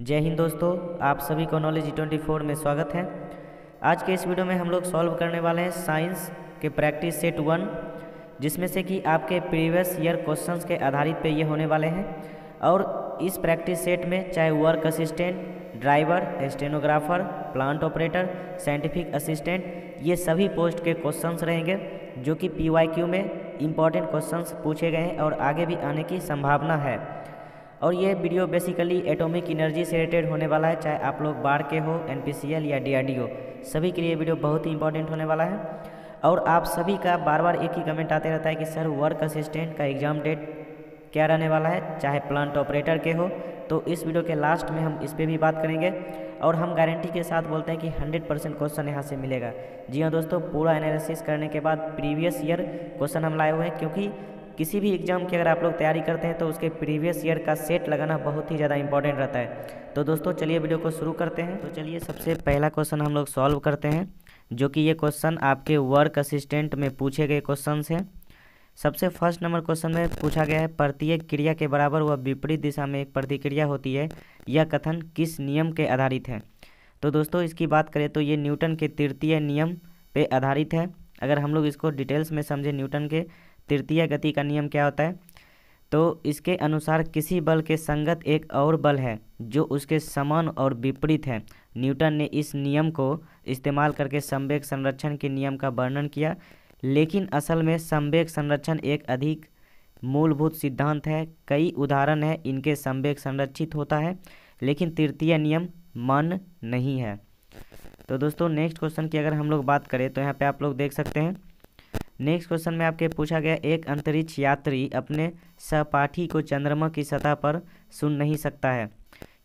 जय हिंद दोस्तों आप सभी को नॉलेज ट्वेंटी फोर में स्वागत है आज के इस वीडियो में हम लोग सॉल्व करने वाले हैं साइंस के प्रैक्टिस सेट वन जिसमें से कि आपके प्रीवियस ईयर क्वेश्चंस के आधारित पे ये होने वाले हैं और इस प्रैक्टिस सेट में चाहे work assistant driver stenographer plant operator scientific assistant ये सभी पोस्ट के क्वेश्चंस रहेंगे जो कि पीवाईक्यू में इंपॉर्टेंट क्वेश्चंस पूछे गए हैं और आगे भी आने की संभावना है और ये वीडियो बेसिकली एटॉमिक एनर्जी से रिलेटेड होने वाला है चाहे आप लोग बाढ़ के हो एनपीसीएल या डीआरडीओ सभी के लिए वीडियो बहुत ही इंपॉर्टेंट होने वाला है और आप सभी का बार बार एक ही कमेंट आते रहता है कि सर वर्क असिस्टेंट का एग्ज़ाम डेट क्या रहने वाला है चाहे प्लांट ऑपरेटर के हो तो इस वीडियो के लास्ट में हम इस पर भी बात करेंगे और हम गारंटी के साथ बोलते हैं कि 100 परसेंट क्वेश्चन यहाँ से मिलेगा जी हाँ दोस्तों पूरा एनालिसिस करने के बाद प्रीवियस ईयर क्वेश्चन हम लाए हुए हैं क्योंकि किसी भी एग्ज़ाम की अगर आप लोग तैयारी करते हैं तो उसके प्रीवियस ईयर का सेट लगाना बहुत ही ज़्यादा इंपॉर्टेंट रहता है तो दोस्तों चलिए वीडियो को शुरू करते हैं तो चलिए सबसे पहला क्वेश्चन हम लोग सॉल्व करते हैं जो कि ये क्वेश्चन आपके वर्क असिस्टेंट में पूछे गए क्वेश्चन हैं सबसे फर्स्ट नंबर क्वेश्चन में पूछा गया है प्रत्येक क्रिया के बराबर व विपरीत दिशा में एक प्रतिक्रिया होती है यह कथन किस नियम के आधारित है तो दोस्तों इसकी बात करें तो ये न्यूटन के तृतीय नियम पे आधारित है अगर हम लोग इसको डिटेल्स में समझें न्यूटन के तृतीय गति का नियम क्या होता है तो इसके अनुसार किसी बल के संगत एक और बल है जो उसके समान और विपरीत है न्यूटन ने इस नियम को इस्तेमाल करके संवेग संरक्षण के नियम का वर्णन किया लेकिन असल में संवेग संरक्षण एक अधिक मूलभूत सिद्धांत है कई उदाहरण हैं इनके संवेग संरक्षित होता है लेकिन तृतीय नियम मान नहीं है तो दोस्तों नेक्स्ट क्वेश्चन की अगर हम लोग बात करें तो यहाँ पे आप लोग देख सकते हैं नेक्स्ट क्वेश्चन में आपके पूछा गया एक अंतरिक्ष यात्री अपने सहपाठी को चंद्रमा की सतह पर सुन नहीं सकता है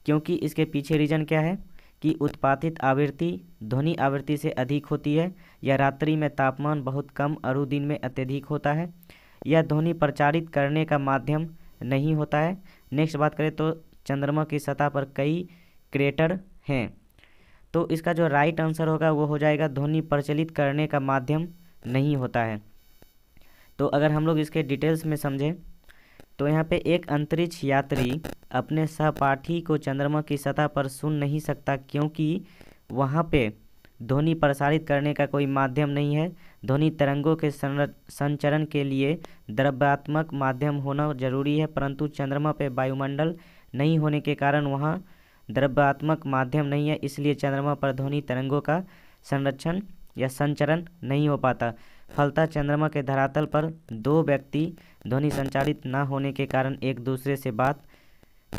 क्योंकि इसके पीछे रीजन क्या है कि उत्पादित आवृत्ति ध्वनि आवृत्ति से अधिक होती है या रात्रि में तापमान बहुत कम अरु दिन में अत्यधिक होता है या ध्वनि प्रचारित करने का माध्यम नहीं होता है नेक्स्ट बात करें तो चंद्रमा की सतह पर कई क्रेटर हैं तो इसका जो राइट आंसर होगा वो हो जाएगा ध्वनि प्रचलित करने का माध्यम नहीं होता है तो अगर हम लोग इसके डिटेल्स में समझें तो यहाँ पे एक अंतरिक्ष यात्री अपने सहपाठी को चंद्रमा की सतह पर सुन नहीं सकता क्योंकि वहाँ पे ध्वनि प्रसारित करने का कोई माध्यम नहीं है ध्वनि तरंगों के संचरण के लिए द्रव्यात्मक माध्यम होना जरूरी है परंतु चंद्रमा पे वायुमंडल नहीं होने के कारण वहाँ द्रव्यात्मक माध्यम नहीं है इसलिए चंद्रमा पर ध्वनि तरंगों का संरक्षण या संचरण नहीं हो पाता फलता चंद्रमा के धरातल पर दो व्यक्ति ध्वनि संचारित ना होने के कारण एक दूसरे से बात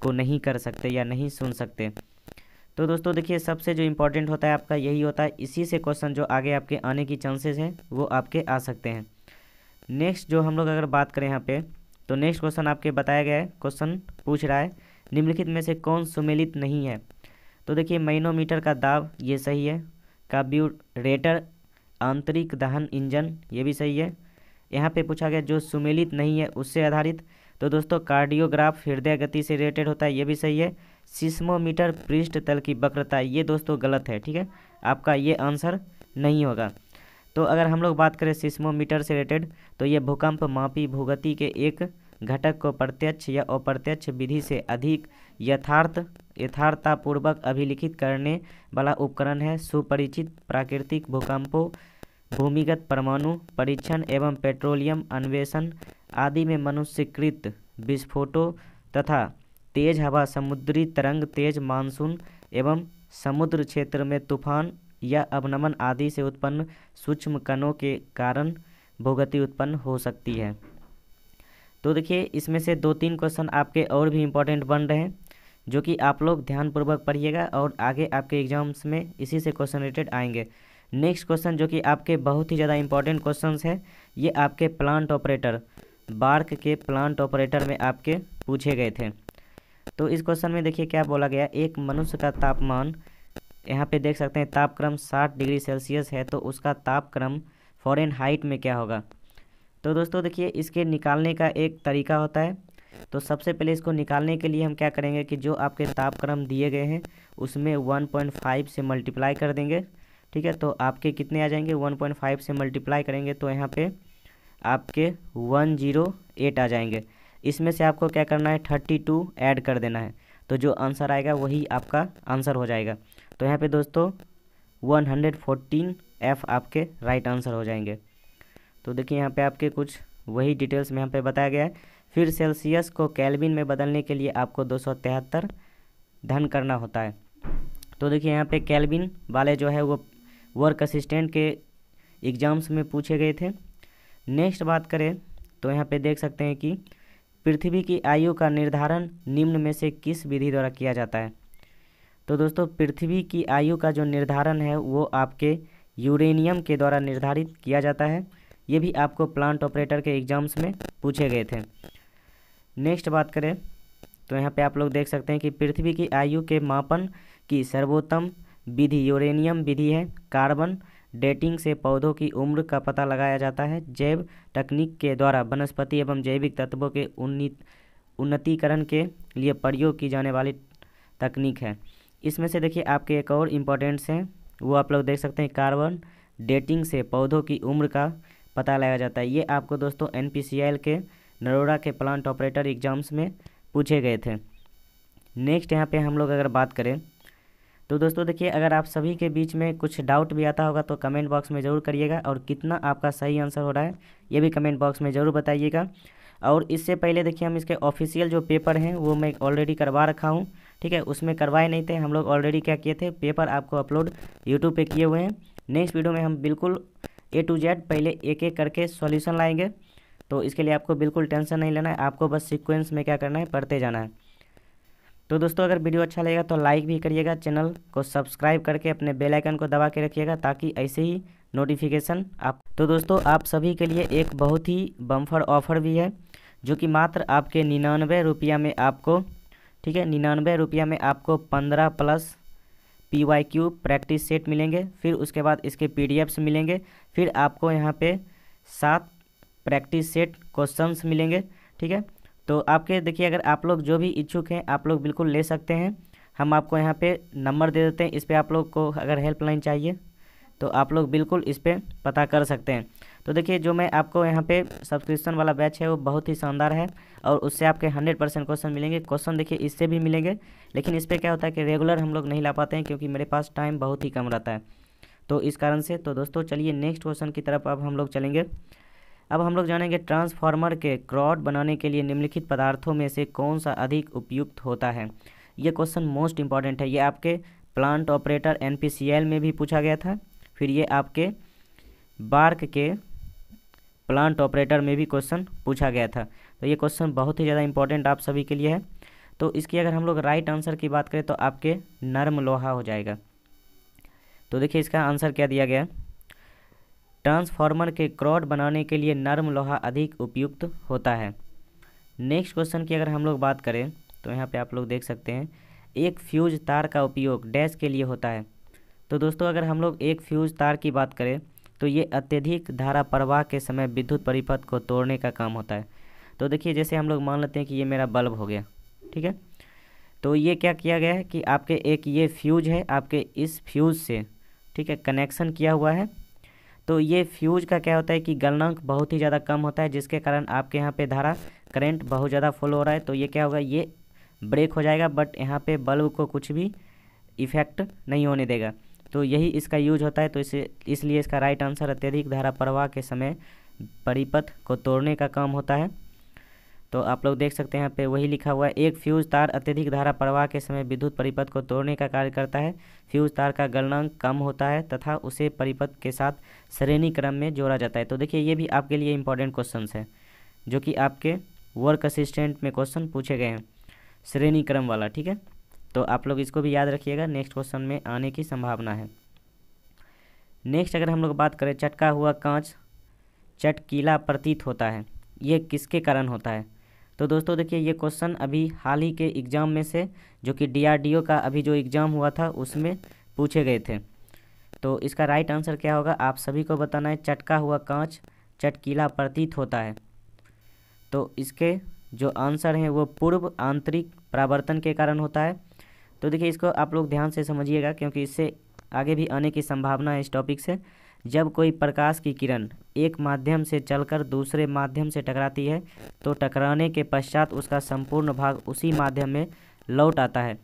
को नहीं कर सकते या नहीं सुन सकते तो दोस्तों देखिए सबसे जो इम्पोर्टेंट होता है आपका यही होता है इसी से क्वेश्चन जो आगे आपके आने की चांसेस हैं वो आपके आ सकते हैं नेक्स्ट जो हम लोग अगर बात करें यहाँ पे तो नेक्स्ट क्वेश्चन आपके बताया गया है क्वेश्चन पूछ रहा है निम्नलिखित में से कौन सुमेलित नहीं है तो देखिए मैनोमीटर का दाब ये सही है कब्यूरेटर आंतरिक दहन इंजन ये भी सही है यहाँ पे पूछा गया जो सुमेलित नहीं है उससे आधारित तो दोस्तों कार्डियोग्राफ हृदय गति से रिलेटेड होता है ये भी सही है सिस्मोमीटर पृष्ठ तल की वक्रता ये दोस्तों गलत है ठीक है आपका ये आंसर नहीं होगा तो अगर हम लोग बात करें सिस्मोमीटर से रिलेटेड तो ये भूकंप मापी भूगति के एक घटक को प्रत्यक्ष या अप्रत्यक्ष विधि से अधिक यथार्थ यथार्थतापूर्वक अभिलिखित करने वाला उपकरण है सुपरिचित प्राकृतिक भूकंपों भूमिगत परमाणु परीक्षण एवं पेट्रोलियम अन्वेषण आदि में मनुष्यकृत विस्फोटों तथा तेज हवा समुद्री तरंग तेज मानसून एवं समुद्र क्षेत्र में तूफान या अवनमन आदि से उत्पन्न सूक्ष्म कणों के कारण भूगति उत्पन्न हो सकती है तो देखिए इसमें से दो तीन क्वेश्चन आपके और भी इम्पोर्टेंट बन रहे हैं जो कि आप लोग ध्यानपूर्वक पढ़िएगा और आगे आपके एग्जाम्स में इसी से क्वेश्चन रिलेटेड आएंगे नेक्स्ट क्वेश्चन जो कि आपके बहुत ही ज़्यादा इंपॉर्टेंट क्वेश्चन है ये आपके प्लांट ऑपरेटर बार्क के प्लांट ऑपरेटर में आपके पूछे गए थे तो इस क्वेश्चन में देखिए क्या बोला गया एक मनुष्य का तापमान यहाँ पे देख सकते हैं तापक्रम 60 डिग्री सेल्सियस है तो उसका तापक्रम फॉरेन हाइट में क्या होगा तो दोस्तों देखिए इसके निकालने का एक तरीका होता है तो सबसे पहले इसको निकालने के लिए हम क्या करेंगे कि जो आपके तापक्रम दिए गए हैं उसमें 1.5 से मल्टीप्लाई कर देंगे ठीक है तो आपके कितने आ जाएंगे 1.5 से मल्टीप्लाई करेंगे तो यहाँ पे आपके 108 आ जाएंगे इसमें से आपको क्या करना है 32 ऐड कर देना है तो जो आंसर आएगा वही आपका आंसर हो जाएगा तो यहाँ पर दोस्तों फोर्टीन एफ आपके राइट आंसर हो जाएंगे तो देखिए यहाँ पे आपके कुछ वही डिटेल्स में यहाँ पे बताया गया है फिर सेल्सियस को कैलविन में बदलने के लिए आपको दो धन करना होता है तो देखिए यहाँ पे कैलविन वाले जो है वो वर्क असिस्टेंट के एग्ज़ाम्स में पूछे गए थे नेक्स्ट बात करें तो यहाँ पे देख सकते हैं कि पृथ्वी की आयु का निर्धारण निम्न में से किस विधि द्वारा किया जाता है तो दोस्तों पृथ्वी की आयु का जो निर्धारण है वो आपके यूरेनियम के द्वारा निर्धारित किया जाता है ये भी आपको प्लांट ऑपरेटर के एग्ज़ाम्स में पूछे गए थे नेक्स्ट बात करें तो यहाँ पे आप लोग देख सकते हैं कि पृथ्वी की आयु के मापन की सर्वोत्तम विधि यूरेनियम विधि है कार्बन डेटिंग से पौधों की उम्र का पता लगाया जाता है जैव तकनीक के द्वारा वनस्पति एवं जैविक तत्वों के उन्नतीकरण के लिए प्रयोग की जाने वाली तकनीक है इसमें से देखिए आपके एक और इम्पोर्टेंट्स हैं वो आप लोग देख सकते हैं कार्बन डेटिंग से पौधों की उम्र का पता लगाया जाता है ये आपको दोस्तों एन के नरोड़ा के प्लांट ऑपरेटर एग्जाम्स में पूछे गए थे नेक्स्ट यहाँ पे हम लोग अगर बात करें तो दोस्तों देखिए अगर आप सभी के बीच में कुछ डाउट भी आता होगा तो कमेंट बॉक्स में ज़रूर करिएगा और कितना आपका सही आंसर हो रहा है ये भी कमेंट बॉक्स में ज़रूर बताइएगा और इससे पहले देखिए हम इसके ऑफिशियल जो पेपर हैं वो मैं ऑलरेडी करवा रखा हूँ ठीक है उसमें करवाए नहीं थे हम लोग ऑलरेडी क्या किए थे पेपर आपको अपलोड यूट्यूब पर किए हुए हैं नेक्स्ट वीडियो में हम बिल्कुल ए टू जेड पहले एक एक करके सॉल्यूशन लाएंगे तो इसके लिए आपको बिल्कुल टेंशन नहीं लेना है आपको बस सिक्वेंस में क्या करना है पढ़ते जाना है तो दोस्तों अगर वीडियो अच्छा लगेगा तो लाइक भी करिएगा चैनल को सब्सक्राइब करके अपने बेल आइकन को दबा के रखिएगा ताकि ऐसे ही नोटिफिकेशन आप तो दोस्तों आप सभी के लिए एक बहुत ही बम्फर ऑफर भी है जो कि मात्र आपके निन्यानवे रुपया में आपको ठीक है निन्यानवे रुपया में आपको पंद्रह plus P Y Q practice set मिलेंगे फिर उसके बाद इसके पी डी एफ्स मिलेंगे फिर आपको यहाँ पे सात प्रैक्टिस सेट क्वेश्चंस मिलेंगे ठीक है तो आपके देखिए अगर आप लोग जो भी इच्छुक हैं आप लोग बिल्कुल ले सकते हैं हम आपको यहाँ पे नंबर दे देते हैं इस पर आप लोग को अगर हेल्पलाइन चाहिए तो आप लोग बिल्कुल इस पर पता कर सकते हैं तो देखिए जो मैं आपको यहाँ पे सब्सक्रिप्शन वाला बैच है वो बहुत ही शानदार है और उससे आपके हंड्रेड परसेंट क्वेश्चन मिलेंगे क्वेश्चन देखिए इससे भी मिलेंगे लेकिन इस पर क्या होता है कि रेगुलर हम लोग नहीं ला पाते हैं क्योंकि मेरे पास टाइम बहुत ही कम रहता है तो इस कारण से तो दोस्तों चलिए नेक्स्ट क्वेश्चन की तरफ अब हम लोग चलेंगे अब हम लोग जानेंगे ट्रांसफार्मर के क्रॉड बनाने के लिए निम्नलिखित पदार्थों में से कौन सा अधिक उपयुक्त होता है ये क्वेश्चन मोस्ट इंपॉर्टेंट है ये आपके प्लांट ऑपरेटर एन में भी पूछा गया था फिर ये आपके बार्क के प्लांट ऑपरेटर में भी क्वेश्चन पूछा गया था तो ये क्वेश्चन बहुत ही ज़्यादा इंपॉर्टेंट आप सभी के लिए है तो इसकी अगर हम लोग राइट आंसर की बात करें तो आपके नर्म लोहा हो जाएगा तो देखिए इसका आंसर क्या दिया गया है ट्रांसफार्मर के क्रॉड बनाने के लिए नर्म लोहा अधिक उपयुक्त होता है नेक्स्ट क्वेश्चन की अगर हम लोग बात करें तो यहाँ पे आप लोग देख सकते हैं एक फ्यूज तार का उपयोग डैश के लिए होता है तो दोस्तों अगर हम लोग एक फ्यूज तार की बात करें तो ये अत्यधिक धारा प्रवाह के समय विद्युत परिपथ को तोड़ने का काम होता है तो देखिए जैसे हम लोग मान लेते हैं कि ये मेरा बल्ब हो गया ठीक है तो ये क्या किया गया है कि आपके एक ये फ्यूज है आपके इस फ्यूज से ठीक है कनेक्शन किया हुआ है तो ये फ्यूज का क्या होता है कि गलनांक बहुत ही ज़्यादा कम होता है जिसके कारण आपके यहाँ पे धारा करंट बहुत ज़्यादा फुल हो रहा है तो ये क्या होगा ये ब्रेक हो जाएगा बट यहाँ पे बल्ब को कुछ भी इफेक्ट नहीं होने देगा तो यही इसका यूज होता है तो इसे इसलिए इसका राइट आंसर अत्यधिक धारा प्रवाह के समय परिपथ को तोड़ने का काम होता है तो आप लोग देख सकते हैं यहाँ पे वही लिखा हुआ है एक फ्यूज तार अत्यधिक धारा प्रवाह के समय विद्युत परिपथ को तोड़ने का कार्य करता है फ्यूज तार का गलनांक कम होता है तथा उसे परिपथ के साथ श्रेणी क्रम में जोड़ा जाता है तो देखिए ये भी आपके लिए इंपॉर्टेंट क्वेश्चन है जो कि आपके वर्क असिस्टेंट में क्वेश्चन पूछे गए हैं श्रेणी क्रम वाला ठीक है तो आप लोग इसको भी याद रखिएगा नेक्स्ट क्वेश्चन में आने की संभावना है नेक्स्ट अगर हम लोग बात करें चटका हुआ कांच चटकीला प्रतीत होता है ये किसके कारण होता है तो दोस्तों देखिए ये क्वेश्चन अभी हाल ही के एग्ज़ाम में से जो कि डीआरडीओ का अभी जो एग्ज़ाम हुआ था उसमें पूछे गए थे तो इसका राइट आंसर क्या होगा आप सभी को बताना है चटका हुआ कांच चटकीला प्रतीत होता है तो इसके जो आंसर हैं वो पूर्व आंतरिक परावर्तन के कारण होता है तो देखिए इसको आप लोग ध्यान से समझिएगा क्योंकि इससे आगे भी आने की संभावना है इस टॉपिक से जब कोई प्रकाश की किरण एक माध्यम से चलकर दूसरे माध्यम से टकराती है तो टकराने के पश्चात उसका संपूर्ण भाग उसी माध्यम में लौट आता है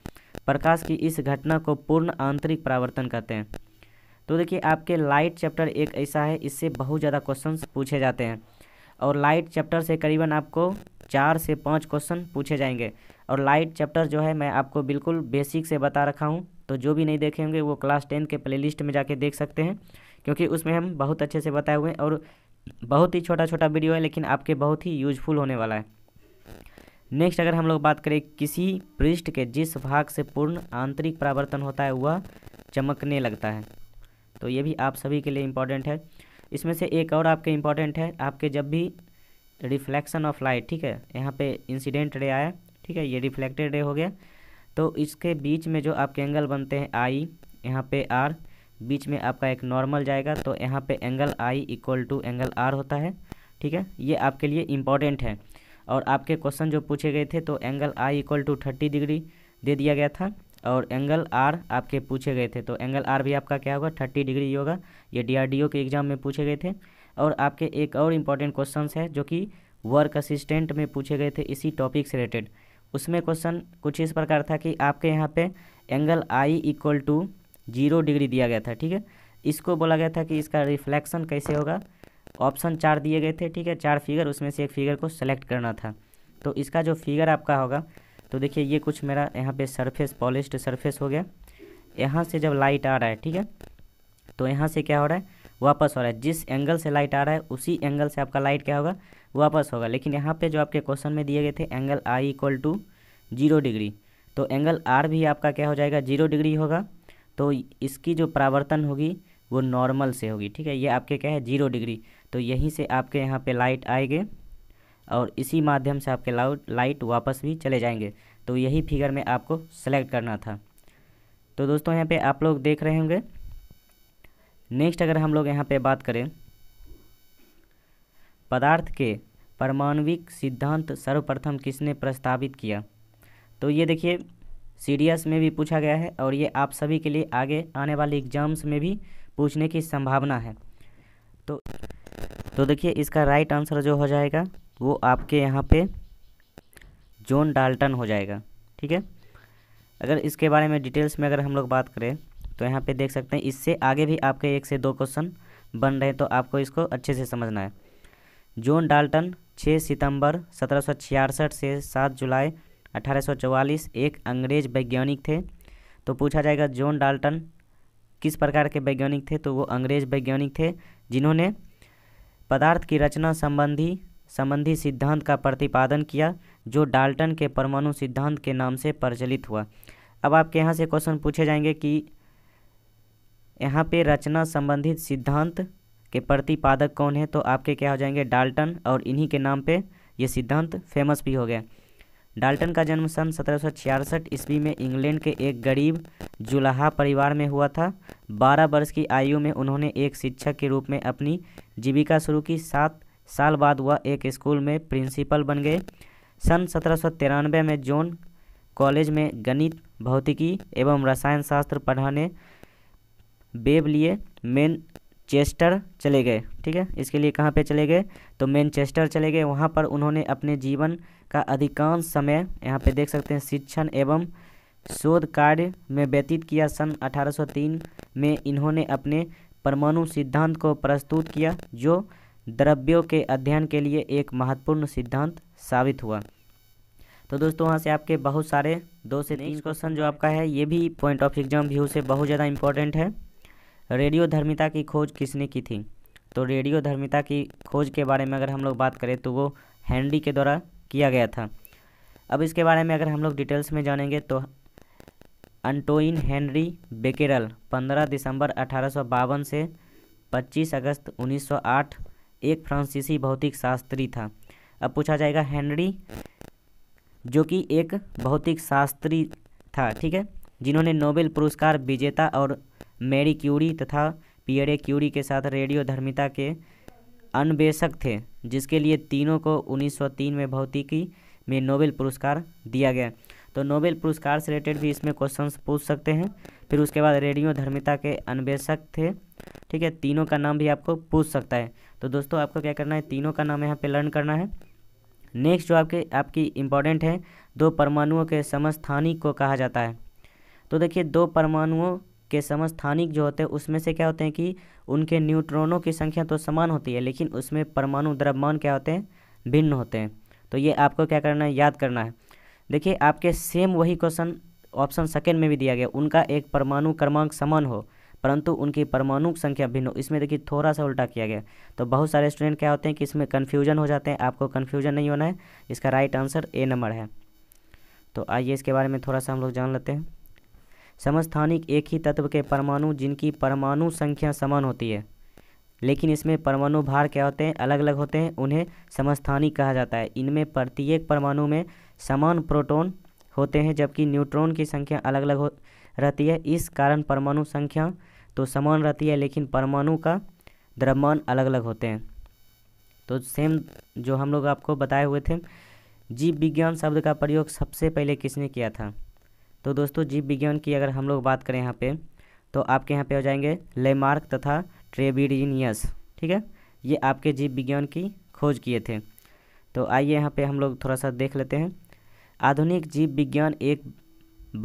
प्रकाश की इस घटना को पूर्ण आंतरिक परावर्तन कहते हैं तो देखिए आपके लाइट चैप्टर एक ऐसा है इससे बहुत ज़्यादा क्वेश्चंस पूछे जाते हैं और लाइट चैप्टर से करीबन आपको चार से पाँच क्वेश्चन पूछे जाएंगे और लाइट चैप्टर जो है मैं आपको बिल्कुल बेसिक से बता रखा हूँ तो जो भी नहीं देखेंगे वो क्लास टेंथ के प्लेलिस्ट में जाके देख सकते हैं क्योंकि उसमें हम बहुत अच्छे से बताए हुए हैं और बहुत ही छोटा छोटा वीडियो है लेकिन आपके बहुत ही यूजफुल होने वाला है नेक्स्ट अगर हम लोग बात करें किसी पृष्ठ के जिस भाग से पूर्ण आंतरिक परावर्तन होता है वह चमकने लगता है तो ये भी आप सभी के लिए इम्पॉर्टेंट है इसमें से एक और आपके इम्पॉर्टेंट है आपके जब भी रिफ्लेक्शन ऑफ लाइट ठीक है यहाँ पे इंसिडेंट रे आया ठीक है ये रिफ्लेक्टेड रे हो गया तो इसके बीच में जो आपके एंगल बनते हैं आई यहाँ पे आर बीच में आपका एक नॉर्मल जाएगा तो यहाँ पे angle I equal to angle R होता है ठीक है ये आपके लिए इम्पॉर्टेंट है और आपके क्वेश्चन जो पूछे गए थे तो angle I equal to thirty degree दे दिया गया था और एंगल आर आपके पूछे गए थे तो एंगल आर भी आपका क्या होगा थर्टी डिग्री होगा ये डी के एग्ज़ाम में पूछे गए थे और आपके एक और इम्पॉर्टेंट क्वेश्चन है जो कि वर्क असिस्टेंट में पूछे गए थे इसी टॉपिक से रिलेटेड उसमें क्वेश्चन कुछ इस प्रकार था कि आपके यहाँ पे angle I equal to zero degree दिया गया था ठीक है इसको बोला गया था कि इसका रिफ्लेक्शन कैसे होगा ऑप्शन चार दिए गए थे ठीक है चार फिगर उसमें से एक फिगर को सेलेक्ट करना था तो इसका जो फिगर आपका होगा तो देखिए ये कुछ मेरा यहाँ पे सरफेस पॉलिश्ड सरफेस हो गया यहाँ से जब लाइट आ रहा है ठीक है तो यहाँ से क्या हो रहा है वापस हो रहा है जिस एंगल से लाइट आ रहा है उसी एंगल से आपका लाइट क्या होगा वापस होगा लेकिन यहाँ पर जो आपके क्वेश्चन में दिए गए थे angle I equal to zero degree तो एंगल आर भी आपका क्या हो जाएगा जीरो डिग्री होगा तो इसकी जो परावर्तन होगी वो नॉर्मल से होगी ठीक है ये आपके क्या है जीरो डिग्री तो यहीं से आपके यहाँ पे लाइट आएंगे और इसी माध्यम से आपके लाउट लाइट वापस भी चले जाएंगे तो यही फिगर में आपको सेलेक्ट करना था तो दोस्तों यहाँ पे आप लोग देख रहे होंगे नेक्स्ट अगर हम लोग यहाँ पे बात करें पदार्थ के परमाणविक सिद्धांत सर्वप्रथम किसने प्रस्तावित किया तो ये देखिए सी में भी पूछा गया है और ये आप सभी के लिए आगे आने वाले एग्जाम्स में भी पूछने की संभावना है तो तो देखिए इसका राइट आंसर जो हो जाएगा वो आपके यहाँ पे जॉन डाल्टन हो जाएगा ठीक है अगर इसके बारे में डिटेल्स में अगर हम लोग बात करें तो यहाँ पे देख सकते हैं इससे आगे भी आपके एक से दो क्वेश्चन बन रहे हैं तो आपको इसको अच्छे से समझना है जॉन डाल्टन छः सितंबर सत्रह से सात जुलाई 1844 एक अंग्रेज वैज्ञानिक थे तो पूछा जाएगा जॉन डाल्टन किस प्रकार के वैज्ञानिक थे तो वो अंग्रेज वैज्ञानिक थे जिन्होंने पदार्थ की रचना संबंधी संबंधी सिद्धांत का प्रतिपादन किया जो डाल्टन के परमाणु सिद्धांत के नाम से प्रचलित हुआ अब आपके यहाँ से क्वेश्चन पूछे जाएंगे कि यहाँ पे रचना संबंधित सिद्धांत के प्रतिपादक कौन है तो आपके क्या हो जाएंगे डाल्टन और इन्हीं के नाम पे ये सिद्धांत फेमस भी हो गया डाल्टन का जन्म सन सत्रह ईस्वी में इंग्लैंड के एक गरीब जुलाहा परिवार में हुआ था 12 वर्ष की आयु में उन्होंने एक शिक्षक के रूप में अपनी जीविका शुरू की सात साल बाद वह एक स्कूल में प्रिंसिपल बन गए सन सत्रह में जॉन कॉलेज में गणित भौतिकी एवं रसायन शास्त्र पढ़ाने बेब लिए मेन चेस्टर चले गए ठीक है इसके लिए कहाँ पे चले गए तो मैनचेस्टर चले गए वहाँ पर उन्होंने अपने जीवन का अधिकांश समय यहाँ पे देख सकते हैं शिक्षण एवं शोध कार्य में व्यतीत किया सन 1803 में इन्होंने अपने परमाणु सिद्धांत को प्रस्तुत किया जो द्रव्यों के अध्ययन के लिए एक महत्वपूर्ण सिद्धांत साबित हुआ तो दोस्तों वहाँ से आपके बहुत सारे दो से तीन क्वेश्चन जो आपका है ये भी पॉइंट ऑफ एग्जाम व्यू से बहुत ज़्यादा इंपॉर्टेंट है रेडियो धर्मिता की खोज किसने की थी तो रेडियो धर्मिता की खोज के बारे में अगर हम लोग बात करें तो वो हैंडी के द्वारा किया गया था अब इसके बारे में अगर हम लोग डिटेल्स में जानेंगे तो अंटोइन हेनरी बेकेरल 15 दिसंबर अठारह से 25 अगस्त 1908 एक फ्रांसीसी भौतिक शास्त्री था अब पूछा जाएगा हेनरी जो कि एक भौतिक शास्त्री था ठीक है जिन्होंने नोबेल पुरस्कार विजेता और मेरी क्यूरी तथा पियरे क्यूरी के साथ रेडियो धर्मिता के अन्वेषक थे जिसके लिए तीनों को 1903 में भौतिकी में नोबेल पुरस्कार दिया गया तो नोबेल पुरस्कार से रिलेटेड भी इसमें क्वेश्चन पूछ सकते हैं फिर उसके बाद रेडियो धर्मिता के अन्वेषक थे ठीक है तीनों का नाम भी आपको पूछ सकता है तो दोस्तों आपको क्या करना है तीनों का नाम यहाँ पर लर्न करना है नेक्स्ट जो आपके आपकी इम्पॉर्टेंट है दो परमाणुओं के समस्थानिक को कहा जाता है तो देखिए दो परमाणुओं के समस्थानिक जो होते हैं उसमें से क्या होते हैं कि उनके न्यूट्रॉनों की संख्या तो समान होती है लेकिन उसमें परमाणु द्रव्यमान क्या होते हैं भिन्न होते हैं तो ये आपको क्या करना है याद करना है देखिए आपके सेम वही क्वेश्चन ऑप्शन सेकेंड में भी दिया गया उनका एक परमाणु क्रमांक समान हो परंतु उनकी परमाणु संख्या भिन्न हो इसमें देखिए थोड़ा सा उल्टा किया गया तो बहुत सारे स्टूडेंट क्या होते हैं कि इसमें कन्फ्यूजन हो जाते हैं आपको कन्फ्यूजन नहीं होना है इसका राइट आंसर ए नंबर है तो आइए इसके बारे में थोड़ा सा हम लोग जान लेते हैं समस्थानिक एक ही तत्व के परमाणु जिनकी परमाणु संख्या समान होती है लेकिन इसमें परमाणु भार क्या होते हैं अलग अलग होते हैं उन्हें समस्थानिक कहा जाता है इनमें प्रत्येक परमाणु में समान प्रोटॉन होते हैं जबकि न्यूट्रॉन की संख्या अलग अलग हो रहती है इस कारण परमाणु संख्या तो समान रहती है लेकिन परमाणु का द्रव्यमान अलग अलग होते हैं तो सेम जो हम लोग आपको बताए हुए थे जीव विज्ञान शब्द का प्रयोग सबसे पहले किसने किया था तो दोस्तों जीव विज्ञान की अगर हम लोग बात करें यहाँ पे तो आपके यहाँ पे हो जाएंगे लेमार्क तथा ट्रेबिडिनियस ठीक है ये आपके जीव विज्ञान की खोज किए थे तो आइए यहाँ पे हम लोग थोड़ा सा देख लेते हैं आधुनिक जीव विज्ञान एक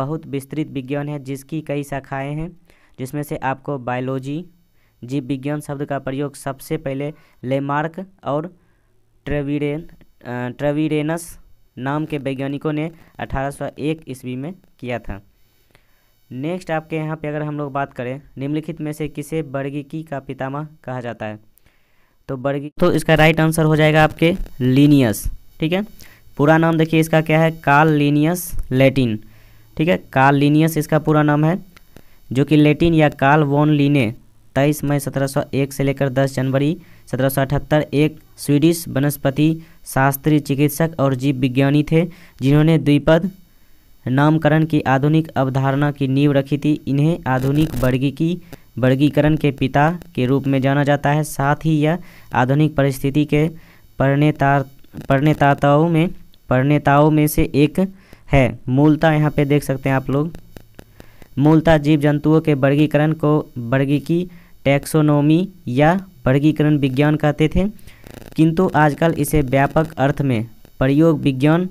बहुत विस्तृत विज्ञान है जिसकी कई शाखाएँ हैं जिसमें से आपको बायोलॉजी जीव विज्ञान शब्द का प्रयोग सबसे पहले लेमार्क और ट्रेविडेन ट्रेविडेनस नाम के वैज्ञानिकों ने 1801 ईस्वी में किया था नेक्स्ट आपके यहाँ पे अगर हम लोग बात करें निम्नलिखित में से किसे बर्गिकी का पितामह कहा जाता है तो बर्गी तो इसका राइट आंसर हो जाएगा आपके लीनियस ठीक है पूरा नाम देखिए इसका क्या है कार्ल लीनियस लेटिन ठीक है कार्ल लीनियस इसका पूरा नाम है जो कि लेटिन या कार्ल वॉन लीने तेईस मई 1701 से लेकर 10 जनवरी 1778 एक स्वीडिश वनस्पति शास्त्री चिकित्सक और जीव विज्ञानी थे जिन्होंने द्विपद नामकरण की आधुनिक अवधारणा की नींव रखी थी इन्हें आधुनिक वर्गीकी वर्गीकरण के पिता के रूप में जाना जाता है साथ ही यह आधुनिक परिस्थिति के परणेता परणेताओं में परणेताओं में से एक है मूलतः यहाँ पे देख सकते हैं आप लोग मूलतः जीव जंतुओं के वर्गीकरण को वर्गीकी टैक्सोनोमी या वर्गीकरण विज्ञान कहते थे किंतु आजकल इसे व्यापक अर्थ में प्रयोग विज्ञान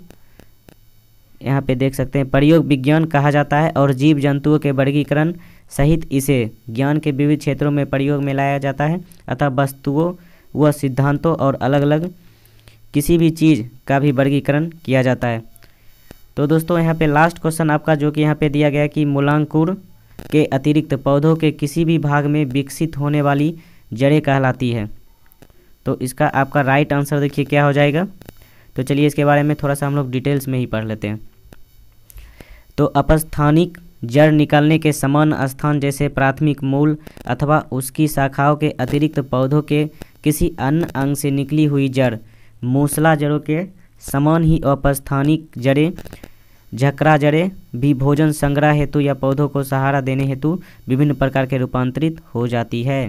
यहाँ पे देख सकते हैं प्रयोग विज्ञान कहा जाता है और जीव जंतुओं के वर्गीकरण सहित इसे ज्ञान के विविध क्षेत्रों में प्रयोग में लाया जाता है अतः वस्तुओं व सिद्धांतों और अलग अलग किसी भी चीज़ का भी वर्गीकरण किया जाता है तो दोस्तों यहाँ पे लास्ट क्वेश्चन आपका जो कि यहाँ पे दिया गया कि मूलांकुर के अतिरिक्त पौधों के किसी भी भाग में विकसित होने वाली जड़ें कहलाती है तो इसका आपका राइट आंसर देखिए क्या हो जाएगा तो चलिए इसके बारे में थोड़ा सा हम लोग डिटेल्स में ही पढ़ लेते हैं तो अपस्थानिक जड़ निकालने के समान स्थान जैसे प्राथमिक मूल अथवा उसकी शाखाओं के अतिरिक्त पौधों के किसी अन्य अंग से निकली हुई जड़ मूसला जड़ों के समान ही अपस्थानिक जड़ें झकरा जड़ें भी भोजन संग्रह हेतु या पौधों को सहारा देने हेतु विभिन्न प्रकार के रूपांतरित हो जाती है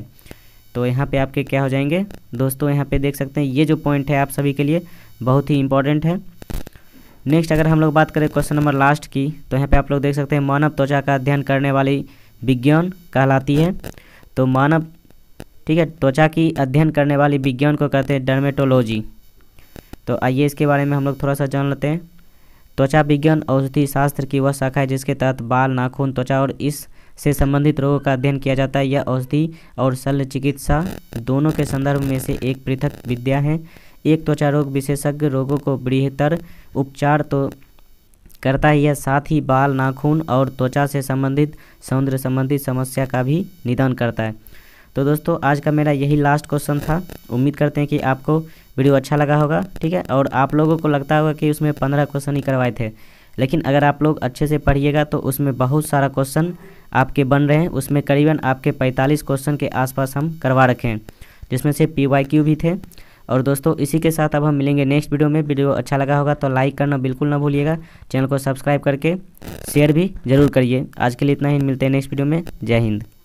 तो यहाँ पे आपके क्या हो जाएंगे दोस्तों यहाँ पे देख सकते हैं ये जो पॉइंट है आप सभी के लिए बहुत ही इंपॉर्टेंट है नेक्स्ट अगर हम लोग बात करें क्वेश्चन नंबर लास्ट की तो यहाँ पे आप लोग देख सकते हैं मानव त्वचा का अध्ययन करने वाली विज्ञान कहलाती है तो मानव ठीक है त्वचा की अध्ययन करने वाली विज्ञान को कहते हैं डर्मेटोलॉजी तो आइए इसके बारे में हम लोग थोड़ा सा जान लेते हैं त्वचा विज्ञान औषधि शास्त्र की वह शाखा है जिसके तहत बाल नाखून त्वचा और इस से संबंधित रोगों का अध्ययन किया जाता है यह औषधि और शल्य चिकित्सा दोनों के संदर्भ में से एक पृथक विद्या है एक त्वचा रोग विशेषज्ञ रोगों को बृहतर उपचार तो करता है यह साथ ही बाल नाखून और त्वचा से संबंधित सौंदर्य संबंधित समस्या का भी निदान करता है तो दोस्तों आज का मेरा यही लास्ट क्वेश्चन था उम्मीद करते हैं कि आपको वीडियो अच्छा लगा होगा ठीक है और आप लोगों को लगता होगा कि उसमें पंद्रह क्वेश्चन ही करवाए थे लेकिन अगर आप लोग अच्छे से पढ़िएगा तो उसमें बहुत सारा क्वेश्चन आपके बन रहे हैं उसमें करीबन आपके 45 क्वेश्चन के आसपास हम करवा रखें जिसमें से पी भी थे और दोस्तों इसी के साथ अब हम मिलेंगे नेक्स्ट वीडियो में वीडियो अच्छा लगा होगा तो लाइक करना बिल्कुल ना भूलिएगा चैनल को सब्सक्राइब करके शेयर भी जरूर करिए आज के लिए इतना ही मिलते हैं नेक्स्ट वीडियो में जय हिंद